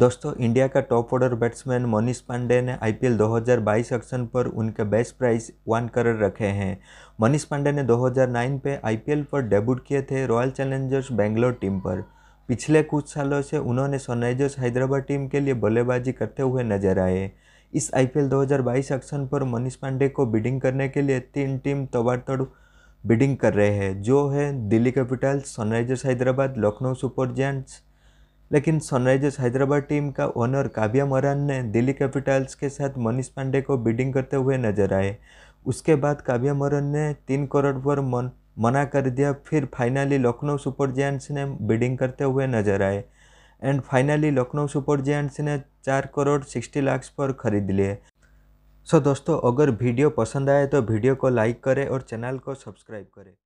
दोस्तों इंडिया का top order batsman Manish Pandey ने आईपीएल 2022 एक्शन पर उनके बेस्ट प्राइस वन करोड़ रखे हैं मनीष पांडे ने 2009 पे आईपीएल पर डेब्यूट किए थे रॉयल चैलेंजर्स बेंगलोर टीम पर पिछले कुछ सालों से उन्होंने सनराइजर्स हैदराबाद टीम के लिए बल्लेबाजी करते हुए नजर आए इस आईपीएल 2022 एक्शन पर मनीष पांडे को बिडिंग करने के लिए तीन टीम तबाड़तड़ बिडिंग कर रहे हैं जो है Delhi Capitals Sunrisers Hyderabad Lucknow super giants लेकिन सनराइजर्स हैदराबाद टीम का ओनर काव्या मरान ने दिल्ली कैपिटल्स के साथ मनीष पांडे को बीडिंग करते हुए नजर आए उसके बाद काव्या मरान ने तीन करोड़ पर मन मना कर दिया फिर फाइनली लखनऊ सुपर जैंट्स ने बीडिंग करते हुए नजर आए and finally Lucknow super giants ने चार करोड़ सिक्सटी लाख पर खरीद लिए सो दोस्तों अगर वीडियो पसंद आए तो वीडियो को लाइक करें और चैनल को सब्सक्राइब करें